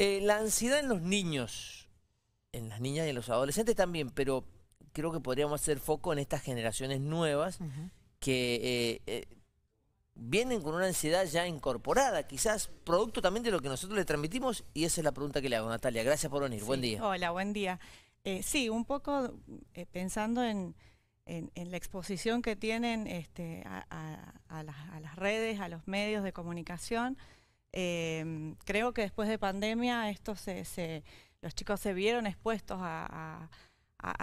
Eh, la ansiedad en los niños, en las niñas y en los adolescentes también, pero creo que podríamos hacer foco en estas generaciones nuevas que eh, eh, vienen con una ansiedad ya incorporada, quizás producto también de lo que nosotros le transmitimos, y esa es la pregunta que le hago, Natalia. Gracias por venir, buen día. Hola, buen día. sí, un poco pensando en, la exposición que tienen este, a, las, redes, a los medios de comunicación, Em, creo que después de pandemia esto los chicos se vieron expuestos a,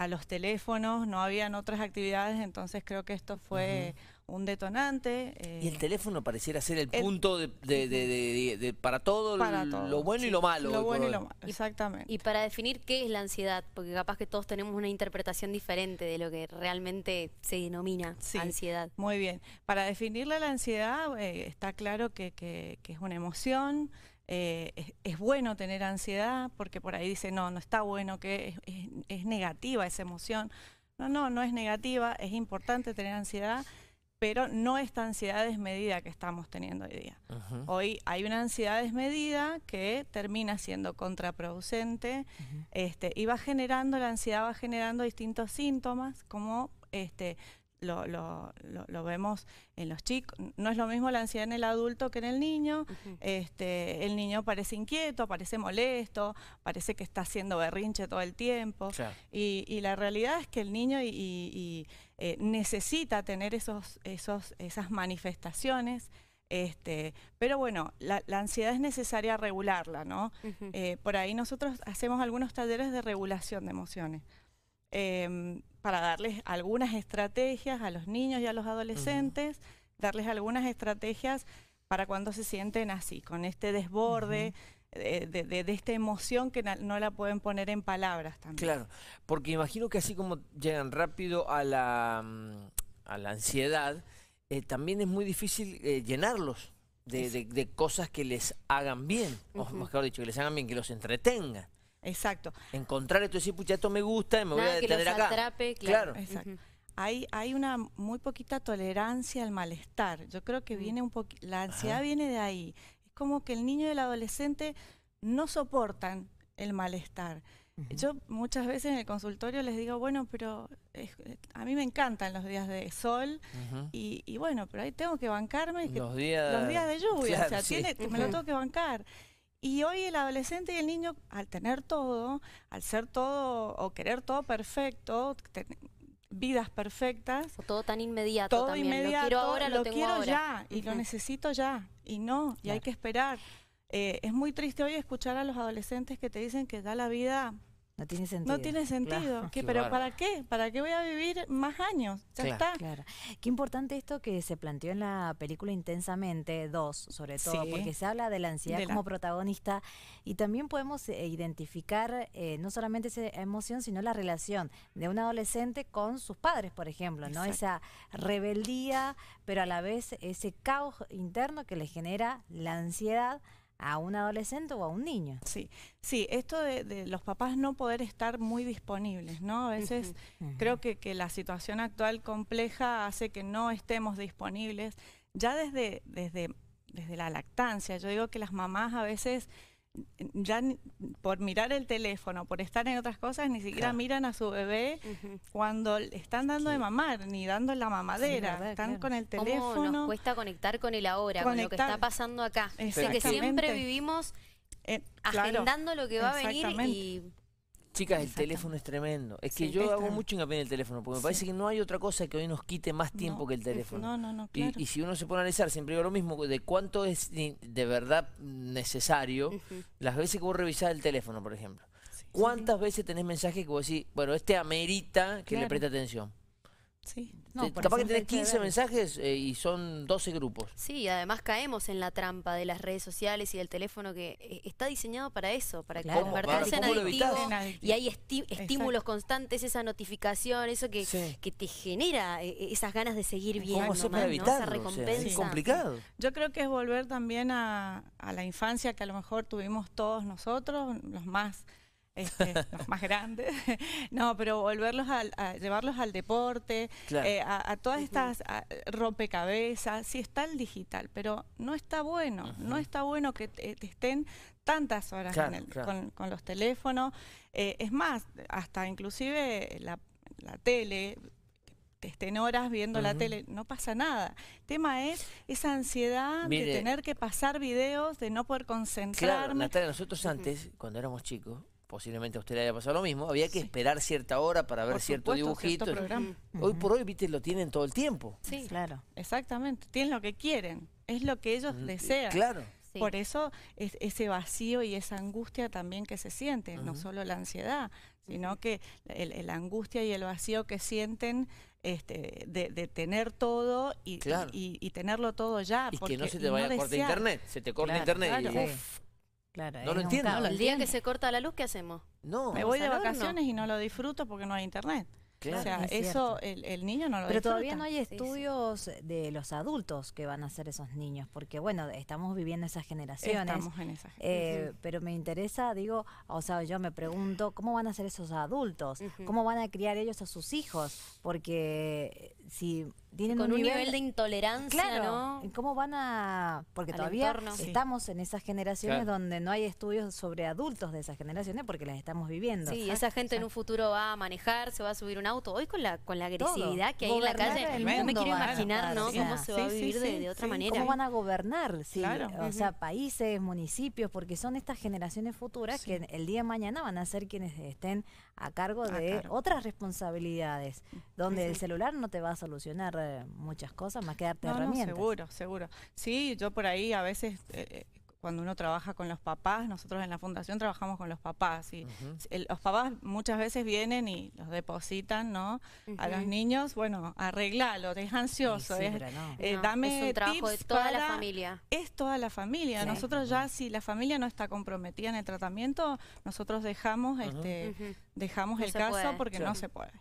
los teléfonos, no habían otras actividades, entonces creo que esto fue un detonante. y el eh, teléfono pareciera ser el, punto de, para todo, lo, bueno y lo malo. Lo bueno y lo malo, exactamente. Y, para definir qué es la ansiedad, porque capaz que todos tenemos una interpretación diferente de lo que realmente se denomina ansiedad. Muy bien. Para definirla la ansiedad eh, está claro que, es una emoción. Eh, es, bueno tener ansiedad porque por ahí dice, no, no está bueno, que es negativa esa emoción. No, no, no es negativa, es importante tener ansiedad pero no esta ansiedad desmedida que estamos teniendo hoy día. Hoy hay una ansiedad desmedida que termina siendo contraproducente este, y va generando, la ansiedad va generando distintos síntomas como este, lo, vemos en los chicos. No es lo mismo la ansiedad en el adulto que en el niño. Este, el niño parece inquieto, parece molesto, parece que está haciendo berrinche todo el tiempo. Y, la realidad es que el niño eh, necesita tener esos, esas manifestaciones. Este, pero bueno, la, ansiedad es necesaria regularla, ¿no? Eh, por ahí nosotros hacemos algunos talleres de regulación de emociones. Em, para darles algunas estrategias a los niños y a los adolescentes, darles algunas estrategias para cuando se sienten así, con este desborde. De, esta emoción que no la pueden poner en palabras también. Claro, porque imagino que así como llegan rápido a la, mm, a la ansiedad, eh, también es muy difícil eh, llenarlos de, cosas que les hagan bien, o mejor dicho, que les hagan bien, que los entretengan. Exacto. Encontrar esto y decir, pucha, esto me gusta y me voy a detener Atrape, claro. hay, hay una muy poquita tolerancia al malestar. Yo creo que mm. viene un poquito, la ansiedad viene de ahí. Es como que el niño y el adolescente no soportan el malestar. Yo muchas veces en el consultorio les digo, bueno, pero a mí me encantan los días de sol y, bueno, pero ahí tengo que bancarme los, días, de lluvia, o sea, me lo tengo que bancar. Y hoy el adolescente y el niño, al tener todo, al ser todo o querer todo perfecto, vidas perfectas. todo tan inmediato también. lo quiero ahora, lo, lo quiero ya y lo necesito ya. Y no, y hay que esperar. Eh, es muy triste hoy escuchar a los adolescentes que te dicen que da la vida no tiene sentido. No tiene sentido. pero ¿para qué? ¿Para qué voy a vivir más años? Ya está. Qué importante esto que se planteó en la película Intensamente 2, sobre todo, porque se habla de la ansiedad como protagonista y también podemos eh, identificar eh, no solamente esa emoción, sino la relación de un adolescente con sus padres, por ejemplo, ¿no? Esa rebeldía, pero a la vez ese caos interno que le genera la ansiedad a un adolescente o a un niño. Sí, sí, esto de, los papás no poder estar muy disponibles, ¿no? A veces creo que, que, la situación actual compleja hace que no estemos disponibles. Ya desde, desde, desde la lactancia, yo digo que las mamás a veces ya por mirar el teléfono, por estar en otras cosas, ni siquiera miran a su bebé cuando están dando de mamar, ni dando la mamadera, están con el teléfono. ¿Cómo nos cuesta conectar con el ahora, con lo que está pasando acá. Es que siempre vivimos eh, agendando lo que va a venir y Chicas, el teléfono es tremendo. Es que yo hago mucho hincapié en el teléfono, porque me parece que no hay otra cosa que hoy nos quite más tiempo que el teléfono. No, no, no. Y, si uno se pone a analizar, siempre digo lo mismo, de cuánto es de verdad necesario las veces que vos revisás el teléfono, por ejemplo. ¿Cuántas veces tenés mensajes que vos decís, bueno, este amerita que le preste atención? capaz que tenés 15 mensajes eh, y son 12 grupos. Sí, además caemos en la trampa de las redes sociales y del teléfono que eh, está diseñado para eso, para convertirse en adictivo. Y hay estímulos constantes, esa notificación, eso que, que te genera eh, esas ganas de seguir viendo, Esa recompensa. es complicado. Yo creo que es volver también a la infancia que a lo mejor tuvimos todos nosotros, los más este, los más grandes, no, pero volverlos a llevarlos al deporte, eh, a, todas estas rompecabezas, sí está el digital, pero no está bueno, no está bueno que te, estén tantas horas con, los teléfonos, eh, es más, hasta inclusive la, la tele, estén horas viendo la tele, no pasa nada. El tema es esa ansiedad de tener que pasar videos, de no poder concentrarme. Natalia, nosotros antes, cuando éramos chicos, posiblemente a usted le haya pasado lo mismo, había que esperar cierta hora para ver cierto dibujito. hoy por hoy, viste, lo tienen todo el tiempo. Sí, claro, exactamente. Tienen lo que quieren, es lo que ellos desean. Claro. Por eso es, ese vacío y esa angustia también que se siente, no solo la ansiedad, sino que la angustia y el vacío que sienten este, de, tener todo y, tenerlo todo ya. Y que no se te vaya a cortar internet, se te corta internet y, Claro, no lo entiendo. el día que se corta la luz, ¿qué hacemos? No. Me voy de vacaciones y no lo disfruto porque no hay internet. o sea, eso el, niño no lo Pero todavía no hay estudios de los adultos que van a ser esos niños, porque bueno, estamos viviendo esas generaciones. Estamos en esas. Eh, pero me interesa, digo, o sea, yo me pregunto, ¿cómo van a ser esos adultos? ¿Cómo van a criar ellos a sus hijos? Porque si tienen Con un nivel, de intolerancia, claro, ¿no? ¿Cómo van a...? Porque todavía estamos en esas generaciones donde no hay estudios sobre adultos de esas generaciones porque las estamos viviendo. Sí, ah, esa gente en un futuro va a manejar, se va a subir un auto. Hoy con la con la agresividad que hay en la calle, no me quiero imaginar cómo se va a vivir de, otra manera. ¿Cómo van a gobernar? O sea, países, municipios, porque son estas generaciones futuras que el día de mañana van a ser quienes estén a cargo de otras responsabilidades, donde el celular no te va a solucionar eh, muchas cosas, más que darte herramientas. seguro, seguro. Sí, yo por ahí a veces eh, eh, cuando uno trabaja con los papás, nosotros en la fundación trabajamos con los papás y los papás muchas veces vienen y los depositan, ¿no? A los niños, bueno, arreglalo, es ansioso, es, Eh, es un trabajo de toda la familia. Es toda la familia. Nosotros ya si la familia no está comprometida en el tratamiento, nosotros dejamos este dejamos el caso porque no se puede.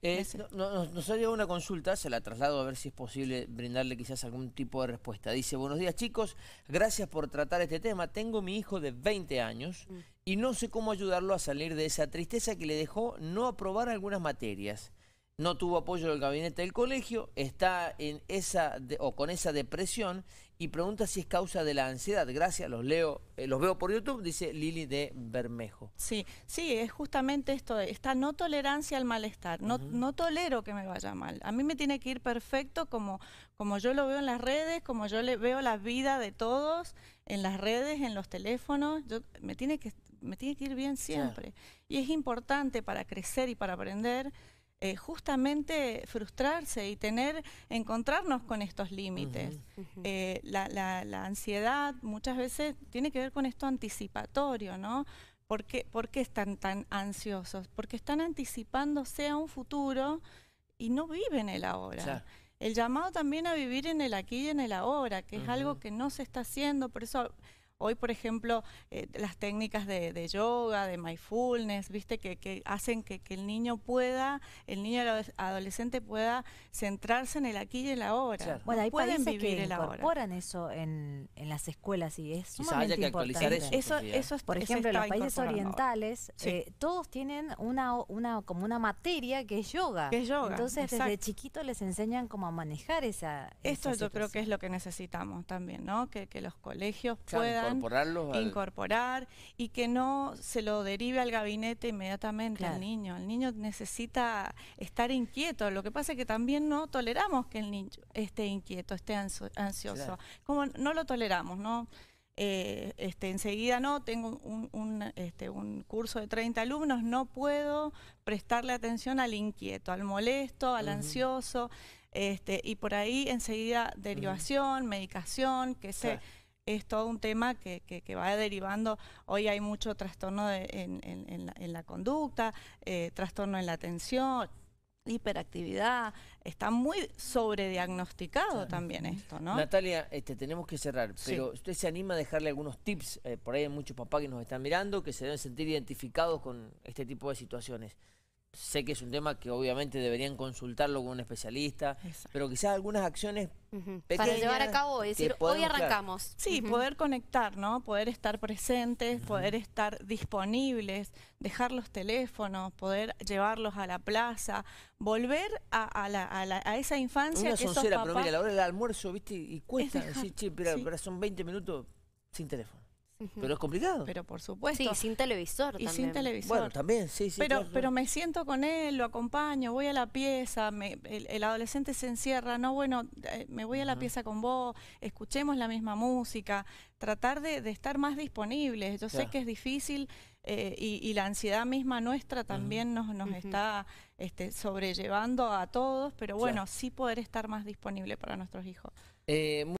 Eh, nos ha llegado una consulta, se la traslado a ver si es posible brindarle quizás algún tipo de respuesta. Dice, buenos días chicos, gracias por tratar este tema. Tengo mi hijo de 20 años mm. y no sé cómo ayudarlo a salir de esa tristeza que le dejó no aprobar algunas materias. No tuvo apoyo del gabinete del colegio, está en esa o con esa depresión y pregunta si es causa de la ansiedad. Gracias, los leo, eh, los veo por YouTube, dice Lili de Bermejo. Sí, sí, es justamente esto, esta no tolerancia al malestar. No, no tolero que me vaya mal. A mí me tiene que ir perfecto como, como yo lo veo en las redes, como yo le veo la vida de todos en las redes, en los teléfonos. Yo, me, tiene que, me tiene que ir bien siempre. Y es importante para crecer y para aprender eh, justamente frustrarse y tener, encontrarnos con estos límites. Eh, la, ansiedad muchas veces tiene que ver con esto anticipatorio, ¿no? ¿Por qué, están tan ansiosos? Porque están anticipándose a un futuro y no viven el ahora. el llamado también a vivir en el aquí y en el ahora, que es algo que no se está haciendo, por eso Hoy, por ejemplo, eh, las técnicas de, yoga, de mindfulness, viste, que, hacen que, el niño pueda, el niño adolescente pueda centrarse en el aquí y en la Claro. Bueno, hay Pueden países que incorporan eso en, las escuelas y es sumamente que importante. Eso. Eso, es, por ejemplo, en los países orientales, eh, todos tienen una, una, como una materia que es yoga. Entonces, desde chiquito les enseñan cómo manejar esa. Esto yo creo que es lo que necesitamos también, ¿no? Que, los colegios puedan Incorporarlos. incorporar y que no se lo derive al gabinete inmediatamente al niño. El niño necesita estar inquieto. Lo que pasa es que también no toleramos que el niño esté inquieto, esté ansioso. Como no lo toleramos, ¿no? Eh, este, enseguida no, tengo un, este, un, curso de 30 alumnos, no puedo prestarle atención al inquieto, al molesto, al ansioso, este, y por ahí enseguida derivación, medicación, que se es todo un tema que, que, va derivando. Hoy hay mucho trastorno en, en, la, conducta, eh, trastorno en la atención, hiperactividad, está muy sobrediagnosticado también esto, ¿no? Natalia, este, tenemos que cerrar, pero usted se anima a dejarle algunos tips, eh, por ahí hay muchos papás que nos están mirando, que se deben sentir identificados con este tipo de situaciones sé que es un tema que obviamente deberían consultarlo con un especialista, pero quizás algunas acciones pequeñas. Para llevar a cabo, decir, hoy arrancamos. Sí, poder conectar, ¿no? Poder estar presentes, poder estar disponibles, dejar los teléfonos, poder llevarlos a la plaza, volver a, a, la, a, esa infancia Una que soncera, pero la hora del almuerzo, ¿viste? Y cuesta decir, che, pero, pero son 20 minutos sin teléfono. Pero es complicado. Pero por supuesto. Sí, sin televisor y sin televisor. Bueno, también, sí, sí. Pero, pero me siento con él, lo acompaño, voy a la pieza, el, adolescente se encierra, no, bueno, eh, me voy a la pieza con vos, escuchemos la misma música, tratar de, estar más disponibles. Yo sé que es difícil eh, y, la ansiedad misma nuestra también nos, nos está este, sobrellevando a todos, pero bueno, sí poder estar más disponible para nuestros hijos. Eh,